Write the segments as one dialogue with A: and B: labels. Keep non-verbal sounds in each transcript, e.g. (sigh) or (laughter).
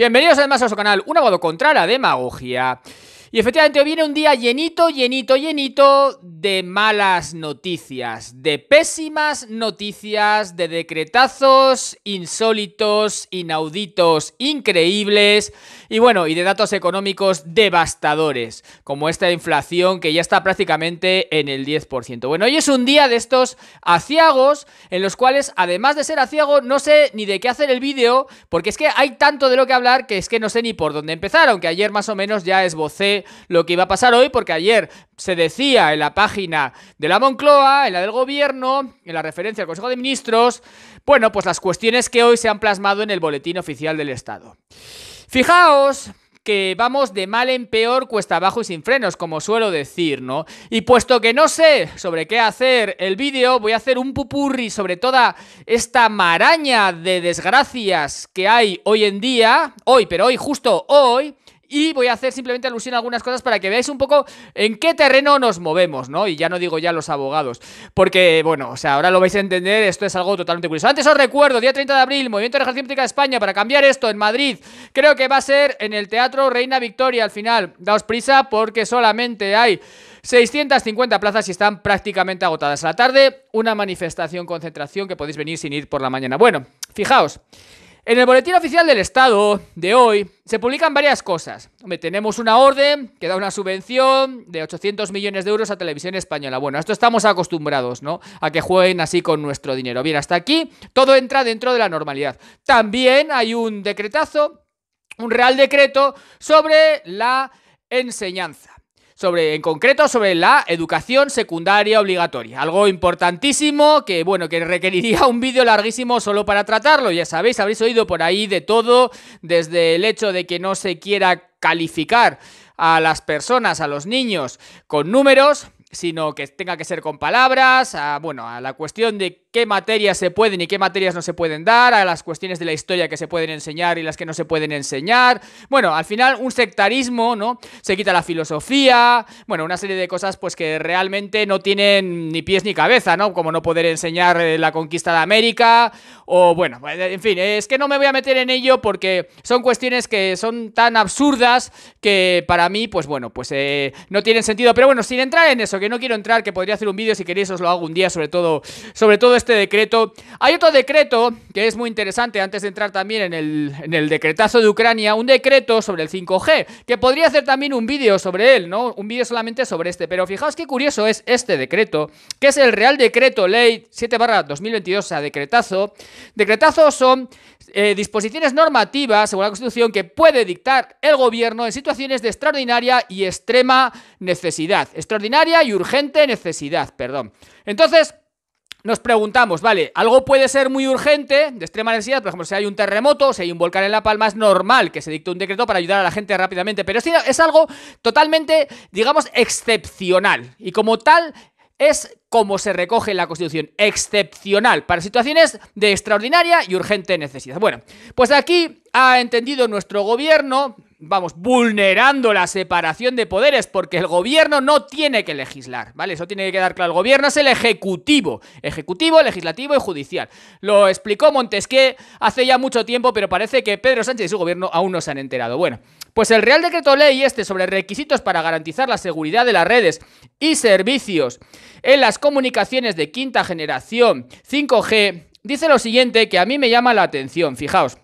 A: Bienvenidos además a su canal, un abogado contra la demagogia. Y efectivamente hoy viene un día llenito, llenito, llenito de malas noticias, de pésimas noticias, de decretazos insólitos, inauditos, increíbles y bueno, y de datos económicos devastadores, como esta inflación que ya está prácticamente en el 10%. Bueno, hoy es un día de estos aciagos en los cuales, además de ser aciago, no sé ni de qué hacer el vídeo, porque es que hay tanto de lo que hablar que es que no sé ni por dónde empezar, aunque ayer más o menos ya esbocé lo que iba a pasar hoy, porque ayer se decía en la página de la Moncloa, en la del gobierno, en la referencia al Consejo de Ministros, bueno, pues las cuestiones que hoy se han plasmado en el boletín oficial del Estado. Fijaos que vamos de mal en peor, cuesta abajo y sin frenos, como suelo decir, ¿no? Y puesto que no sé sobre qué hacer el vídeo, voy a hacer un pupurri sobre toda esta maraña de desgracias que hay hoy en día, hoy, pero hoy, justo hoy, y voy a hacer simplemente alusión a algunas cosas para que veáis un poco en qué terreno nos movemos, ¿no? Y ya no digo ya los abogados, porque, bueno, o sea, ahora lo vais a entender, esto es algo totalmente curioso. Antes os recuerdo, día 30 de abril, Movimiento de de España, para cambiar esto en Madrid, creo que va a ser en el Teatro Reina Victoria al final. Daos prisa porque solamente hay... 650 plazas y están prácticamente agotadas. A la tarde, una manifestación, concentración que podéis venir sin ir por la mañana. Bueno, fijaos, en el Boletín Oficial del Estado de hoy se publican varias cosas. tenemos una orden que da una subvención de 800 millones de euros a Televisión Española. Bueno, esto estamos acostumbrados, ¿no? A que jueguen así con nuestro dinero. Bien, hasta aquí todo entra dentro de la normalidad. También hay un decretazo, un real decreto sobre la enseñanza sobre, en concreto, sobre la educación secundaria obligatoria. Algo importantísimo que, bueno, que requeriría un vídeo larguísimo solo para tratarlo. Ya sabéis, habréis oído por ahí de todo, desde el hecho de que no se quiera calificar a las personas, a los niños, con números, sino que tenga que ser con palabras, a, bueno, a la cuestión de qué materias se pueden y qué materias no se pueden dar, a las cuestiones de la historia que se pueden enseñar y las que no se pueden enseñar. Bueno, al final un sectarismo, ¿no? Se quita la filosofía, bueno, una serie de cosas pues que realmente no tienen ni pies ni cabeza, ¿no? Como no poder enseñar eh, la conquista de América o bueno, eh, en fin, es que no me voy a meter en ello porque son cuestiones que son tan absurdas que para mí pues bueno, pues eh, no tienen sentido, pero bueno, sin entrar en eso que no quiero entrar, que podría hacer un vídeo, si queréis os lo hago un día, sobre todo, sobre todo este decreto. Hay otro decreto que es muy interesante, antes de entrar también en el, en el decretazo de Ucrania, un decreto sobre el 5G, que podría hacer también un vídeo sobre él, ¿no? Un vídeo solamente sobre este, pero fijaos qué curioso es este decreto, que es el Real Decreto Ley 7 barra 2022, o sea, decretazo. Decretazos son eh, disposiciones normativas, según la Constitución, que puede dictar el gobierno en situaciones de extraordinaria y extrema necesidad. Extraordinaria y urgente necesidad, perdón. Entonces, nos preguntamos, vale, algo puede ser muy urgente, de extrema necesidad, por ejemplo, si hay un terremoto, si hay un volcán en La Palma, es normal que se dicte un decreto para ayudar a la gente rápidamente, pero si es algo totalmente, digamos, excepcional. Y como tal, es como se recoge en la Constitución, excepcional, para situaciones de extraordinaria y urgente necesidad. Bueno, pues aquí ha entendido nuestro gobierno, vamos, vulnerando la separación de poderes, porque el gobierno no tiene que legislar, ¿vale? Eso tiene que quedar claro. El gobierno es el ejecutivo, ejecutivo, legislativo y judicial. Lo explicó Montesquieu hace ya mucho tiempo, pero parece que Pedro Sánchez y su gobierno aún no se han enterado. Bueno, pues el Real Decreto Ley este sobre requisitos para garantizar la seguridad de las redes y servicios en las comunicaciones de quinta generación 5G dice lo siguiente que a mí me llama la atención, fijaos.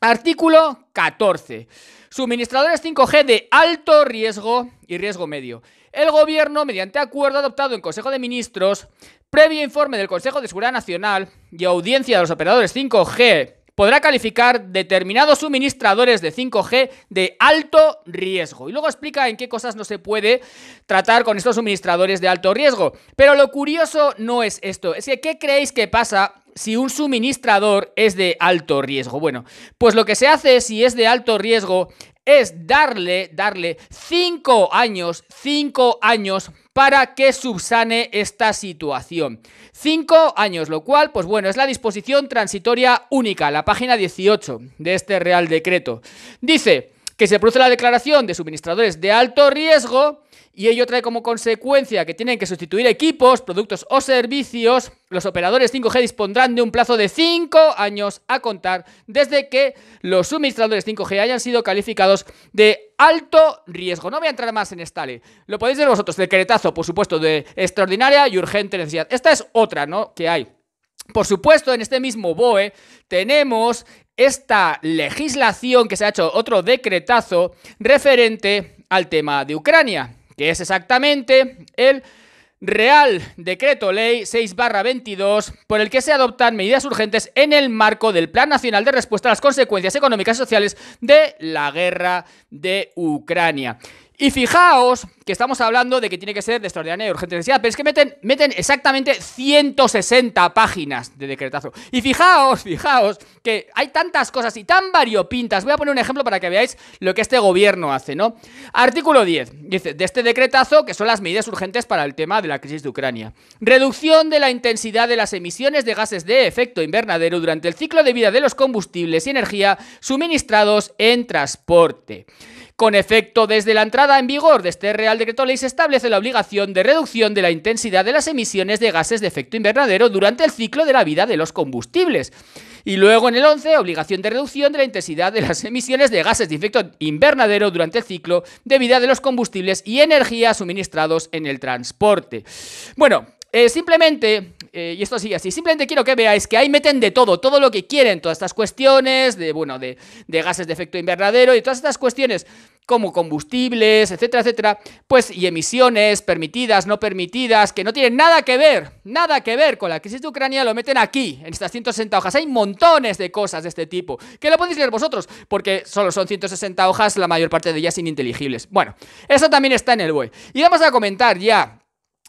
A: Artículo 14. Suministradores 5G de alto riesgo y riesgo medio. El Gobierno, mediante acuerdo adoptado en Consejo de Ministros, previo informe del Consejo de Seguridad Nacional y audiencia de los operadores 5G podrá calificar determinados suministradores de 5G de alto riesgo. Y luego explica en qué cosas no se puede tratar con estos suministradores de alto riesgo. Pero lo curioso no es esto, es que ¿qué creéis que pasa si un suministrador es de alto riesgo? Bueno, pues lo que se hace si es de alto riesgo es darle, darle cinco años, cinco años para que subsane esta situación. Cinco años, lo cual, pues bueno, es la disposición transitoria única, la página 18 de este Real Decreto. Dice que se produce la declaración de suministradores de alto riesgo y ello trae como consecuencia que tienen que sustituir equipos, productos o servicios. Los operadores 5G dispondrán de un plazo de 5 años a contar desde que los suministradores 5G hayan sido calificados de alto riesgo. No voy a entrar más en esta ley. Lo podéis ver vosotros, Decretazo, por supuesto, de extraordinaria y urgente necesidad. Esta es otra, ¿no? Que hay. Por supuesto, en este mismo BOE tenemos esta legislación que se ha hecho otro decretazo referente al tema de Ucrania que es exactamente el Real Decreto Ley 6-22, por el que se adoptan medidas urgentes en el marco del Plan Nacional de Respuesta a las Consecuencias Económicas y Sociales de la Guerra de Ucrania. Y fijaos que estamos hablando de que tiene que ser de extraordinaria y urgente necesidad, pero es que meten, meten exactamente 160 páginas de decretazo. Y fijaos, fijaos, que hay tantas cosas y tan variopintas. Voy a poner un ejemplo para que veáis lo que este gobierno hace, ¿no? Artículo 10, dice, de este decretazo, que son las medidas urgentes para el tema de la crisis de Ucrania. Reducción de la intensidad de las emisiones de gases de efecto invernadero durante el ciclo de vida de los combustibles y energía suministrados en transporte. Con efecto desde la entrada en vigor de este Real Decreto Ley se establece la obligación de reducción de la intensidad de las emisiones de gases de efecto invernadero durante el ciclo de la vida de los combustibles. Y luego en el 11, obligación de reducción de la intensidad de las (laughs) emisiones de gases de efecto invernadero durante el ciclo de vida de los combustibles y energía suministrados en el transporte. Bueno, eh, simplemente eh, y esto sigue así. Simplemente quiero que veáis que ahí meten de todo, todo lo que quieren, todas estas cuestiones de, bueno, de, de gases de efecto invernadero y todas estas cuestiones como combustibles, etcétera, etcétera, pues y emisiones permitidas, no permitidas, que no tienen nada que ver, nada que ver con la crisis de Ucrania, lo meten aquí, en estas 160 hojas. Hay montones de cosas de este tipo, que lo podéis leer vosotros, porque solo son 160 hojas, la mayor parte de ellas ininteligibles. Bueno, eso también está en el buey. Y vamos a comentar ya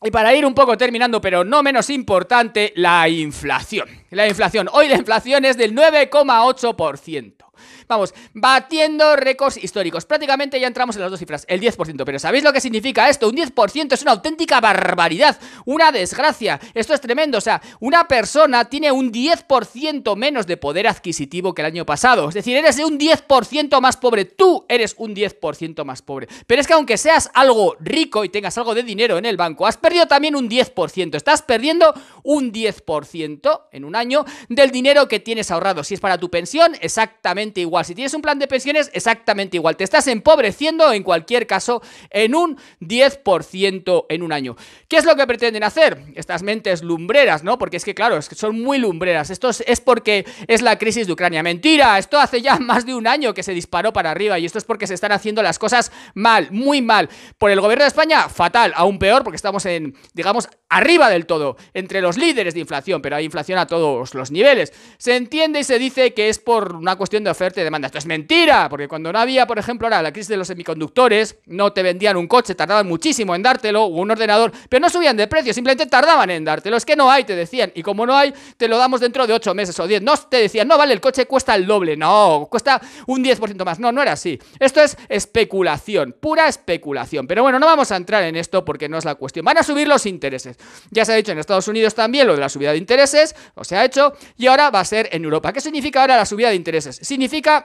A: y para ir un poco terminando, pero no menos importante, la inflación. La inflación. Hoy la inflación es del 9,8%. Vamos, batiendo récords históricos. Prácticamente ya entramos en las dos cifras, el 10%. Pero ¿sabéis lo que significa esto? Un 10% es una auténtica barbaridad, una desgracia. Esto es tremendo. O sea, una persona tiene un 10% menos de poder adquisitivo que el año pasado. Es decir, eres un 10% más pobre. Tú eres un 10% más pobre. Pero es que aunque seas algo rico y tengas algo de dinero en el banco, has perdido también un 10%. Estás perdiendo un 10% en un año del dinero que tienes ahorrado. Si es para tu pensión, exactamente igual si tienes un plan de pensiones, exactamente igual. Te estás empobreciendo, en cualquier caso, en un 10% en un año. ¿Qué es lo que pretenden hacer? Estas mentes lumbreras, ¿no? Porque es que, claro, es que son muy lumbreras. Esto es, porque es la crisis de Ucrania. Mentira, esto hace ya (laughs) más de un año que se disparó para arriba y esto es porque se están haciendo las cosas mal, muy mal. Por el gobierno de España, fatal, aún peor, porque estamos en, digamos, arriba del todo, entre los líderes de inflación, pero hay inflación a todos los niveles. Se entiende y se dice que es por una cuestión de oferta manda, Esto es mentira, porque cuando no había, por ejemplo, ahora la crisis de los semiconductores, no te vendían un coche, tardaban muchísimo en dártelo, o un ordenador, pero no subían de precio, simplemente tardaban en dártelo. Es que no hay, te decían, y como no hay, te lo damos dentro de 8 meses o 10. No, te decían, no, vale, el coche cuesta el doble, no, cuesta un 10% más. No, no era así. Esto es especulación, pura especulación. Pero bueno, no vamos a entrar en esto porque no es la cuestión. Van a subir los intereses. Ya se ha dicho en Estados Unidos también lo de la subida de intereses, o se ha hecho, y ahora va a ser en Europa. ¿Qué significa ahora la subida de intereses? Significa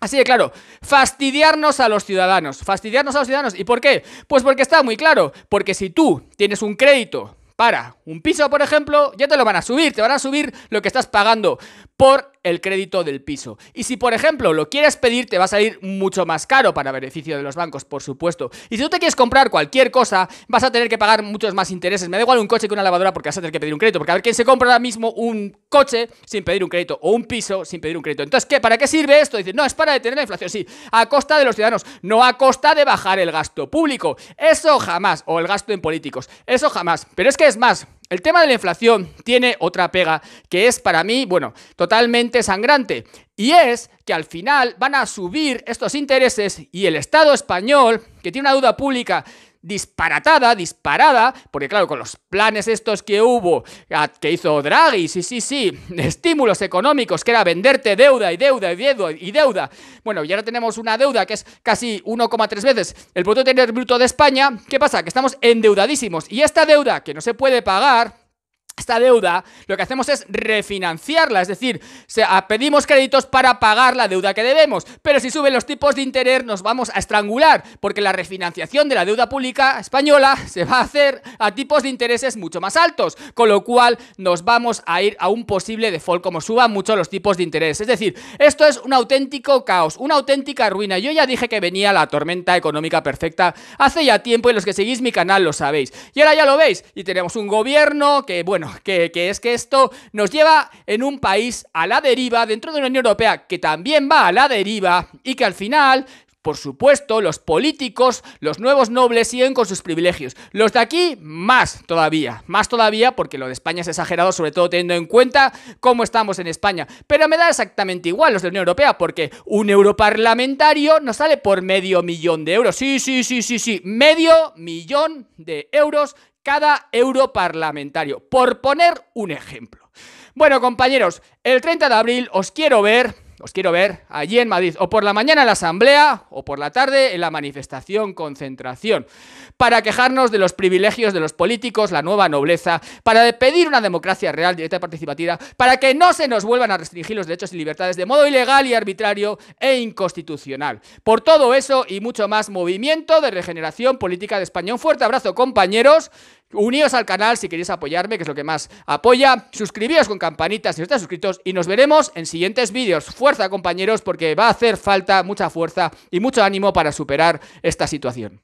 A: Así de claro, fastidiarnos a los ciudadanos, fastidiarnos a los ciudadanos. ¿Y por qué? Pues porque está muy claro, porque si tú tienes un crédito para un piso, por ejemplo, ya te lo van a subir, te van a subir lo que estás pagando por el crédito del piso. Y si, por ejemplo, lo quieres pedir, te va a salir mucho más caro para beneficio de los bancos, por supuesto. Y si tú te quieres comprar cualquier cosa, vas a tener que pagar muchos más intereses. Me da igual un coche que una lavadora porque vas a tener que pedir un crédito. Porque a ver quién se compra ahora mismo un coche sin pedir un crédito o un piso sin pedir un crédito. Entonces, ¿qué? ¿Para qué sirve esto? dice no, es para detener la inflación. Sí, a costa de los ciudadanos, no a costa de bajar el gasto público. Eso jamás. O el gasto en políticos. Eso jamás. Pero es que es más. El tema de la inflación tiene otra pega que es para mí, bueno, totalmente sangrante. Y es que al final van a subir estos intereses y el Estado español, que tiene una deuda pública disparatada, disparada, porque claro, con los planes estos que hubo, ah, que hizo Draghi, sí, sí, sí, (laughs) estímulos económicos, que era venderte deuda y deuda y deuda y deuda. Bueno, y ahora tenemos una deuda que es casi 1,3 veces el Producto Bruto de España. ¿Qué pasa? Que estamos endeudadísimos. Y esta deuda que no se puede pagar esta deuda, lo que hacemos es refinanciarla, es decir, pedimos créditos para pagar la deuda que debemos, pero si suben los tipos de interés nos vamos a estrangular, porque la refinanciación de la deuda pública española se va a hacer a tipos de intereses mucho más altos, con lo cual nos vamos a ir a un posible default como suban mucho los tipos de interés. Es decir, esto es un auténtico caos, una auténtica ruina. Yo ya dije que venía la tormenta económica perfecta hace ya tiempo y los que seguís mi canal lo sabéis. Y ahora ya lo veis, y tenemos un gobierno que, bueno, que, es que esto nos lleva en un país a la deriva, dentro de una Unión Europea que también va a la deriva y que al final por supuesto, los políticos, los nuevos nobles siguen con sus privilegios. Los de aquí, más todavía. Más todavía porque lo de España es exagerado, sobre todo teniendo en cuenta cómo estamos en España. Pero me da exactamente igual los de la Unión Europea, porque un europarlamentario nos sale por medio millón de euros. Sí, sí, sí, sí, sí. Medio millón de euros cada europarlamentario. Por poner un ejemplo. Bueno, compañeros, el 30 de abril os quiero ver os quiero ver allí en Madrid, o por la mañana en la asamblea, o por la tarde en la manifestación, concentración, para quejarnos de los privilegios de los políticos, la nueva nobleza, para pedir una democracia real, directa y participativa, para que no se nos vuelvan a restringir los derechos y libertades de modo ilegal y arbitrario e inconstitucional. Por todo eso y mucho más, movimiento de regeneración política de España. Un fuerte abrazo, compañeros. Uníos al canal si queréis apoyarme, que es lo que más apoya. Suscribíos con campanitas si no estáis suscritos y nos veremos en siguientes vídeos. Fuerza, compañeros, porque va a hacer falta mucha fuerza y mucho ánimo para superar esta situación.